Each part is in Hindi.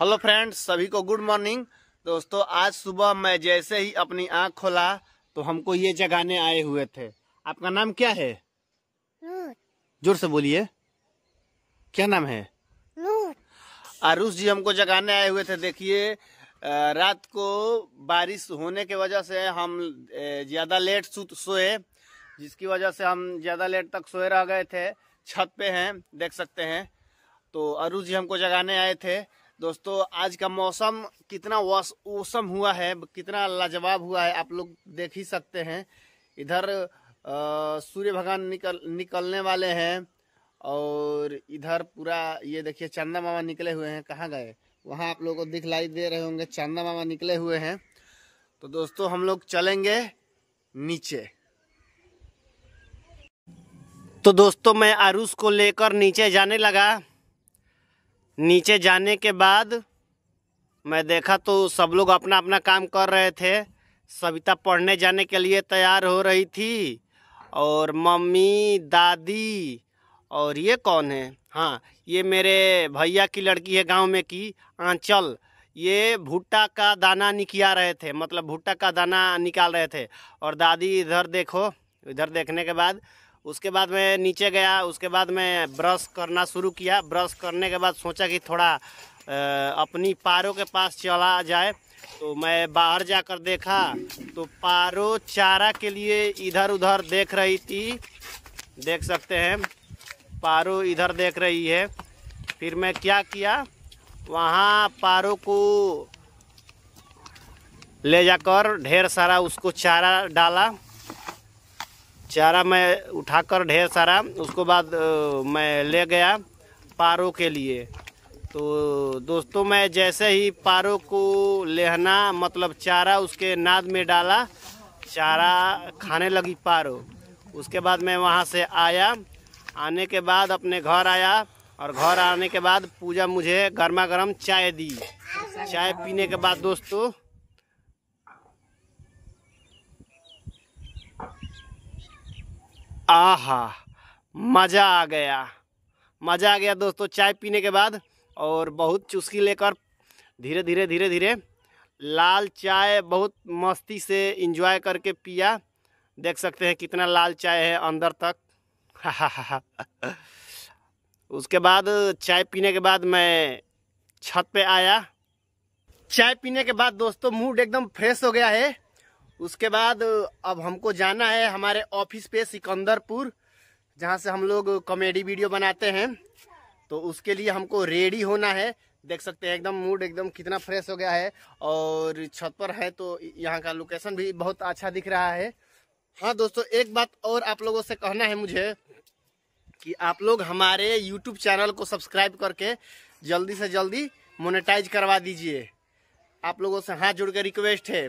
हेलो फ्रेंड्स सभी को गुड मॉर्निंग दोस्तों आज सुबह मैं जैसे ही अपनी आंख खोला तो हमको ये जगाने आए हुए थे आपका नाम क्या है जोर से बोलिए क्या नाम है आरुष जी हमको जगाने आए हुए थे देखिए रात को बारिश होने के वजह से हम ज़्यादा लेट सोए जिसकी वजह से हम ज़्यादा लेट तक सोए रह गए थे छत पे हैं देख सकते हैं तो अरुष जी हमको जगाने आए थे दोस्तों आज का मौसम कितना ओसम हुआ है कितना लाजवाब हुआ है आप लोग देख ही सकते हैं इधर सूर्य भगवान निकल निकलने वाले हैं और इधर पूरा ये देखिए चंदा मामा निकले हुए हैं कहाँ गए वहाँ आप लोगों को दिखलाई दे रहे होंगे चंदा मामा निकले हुए हैं तो दोस्तों हम लोग चलेंगे नीचे तो दोस्तों मैं आरुष को लेकर नीचे जाने लगा नीचे जाने के बाद मैं देखा तो सब लोग अपना अपना काम कर रहे थे सविता पढ़ने जाने के लिए तैयार हो रही थी और मम्मी दादी और ये कौन है हाँ ये मेरे भैया की लड़की है गांव में की आंचल ये भुट्टा का दाना निकिया रहे थे मतलब भुट्टा का दाना निकाल रहे थे और दादी इधर देखो इधर देखने के बाद उसके बाद मैं नीचे गया उसके बाद मैं ब्रश करना शुरू किया ब्रश करने के बाद सोचा कि थोड़ा अपनी पारो के पास चला जाए तो मैं बाहर जाकर देखा तो पारो चारा के लिए इधर उधर देख रही थी देख सकते हैं पारो इधर देख रही है फिर मैं क्या किया वहाँ पारो को ले जाकर ढेर सारा उसको चारा डाला चारा मैं उठाकर ढेर सारा उसको बाद मैं ले गया पारों के लिए तो दोस्तों मैं जैसे ही पारों को लेहना मतलब चारा उसके नाद में डाला चारा खाने लगी पारो उसके बाद मैं वहाँ से आया आने के बाद अपने घर आया और घर आने के बाद पूजा मुझे गर्मा गर्म चाय दी चाय पीने के बाद दोस्तों आहा मज़ा आ गया मज़ा आ गया दोस्तों चाय पीने के बाद और बहुत चुस्की लेकर धीरे धीरे धीरे धीरे लाल चाय बहुत मस्ती से इंजॉय करके पिया देख सकते हैं कितना लाल चाय है अंदर तक उसके बाद चाय पीने के बाद मैं छत पे आया चाय पीने के बाद दोस्तों मूड एकदम फ्रेश हो गया है उसके बाद अब हमको जाना है हमारे ऑफिस पे सिकंदरपुर जहाँ से हम लोग कॉमेडी वीडियो बनाते हैं तो उसके लिए हमको रेडी होना है देख सकते हैं एकदम मूड एकदम कितना फ्रेश हो गया है और छत पर है तो यहाँ का लोकेशन भी बहुत अच्छा दिख रहा है हाँ दोस्तों एक बात और आप लोगों से कहना है मुझे कि आप लोग हमारे यूट्यूब चैनल को सब्सक्राइब करके जल्दी से जल्दी मोनेटाइज करवा दीजिए आप लोगों से हाथ जुड़ कर रिक्वेस्ट है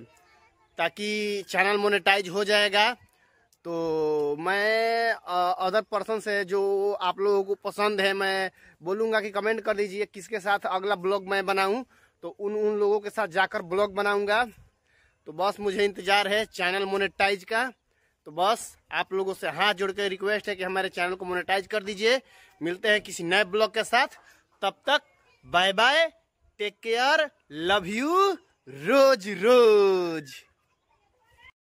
ताकि चैनल मोनेटाइज हो जाएगा तो मैं अदर पर्सन से जो आप लोगों को पसंद है मैं बोलूँगा कि कमेंट कर दीजिए किसके साथ अगला ब्लॉग मैं बनाऊँ तो उन उन लोगों के साथ जाकर ब्लॉग बनाऊँगा तो बस मुझे इंतज़ार है चैनल मोनेटाइज का तो बस आप लोगों से हाथ जोड़ कर रिक्वेस्ट है कि हमारे चैनल को मोनेटाइज कर दीजिए मिलते हैं किसी नए ब्लॉग के साथ तब तक bye bye take care love you रोज रोज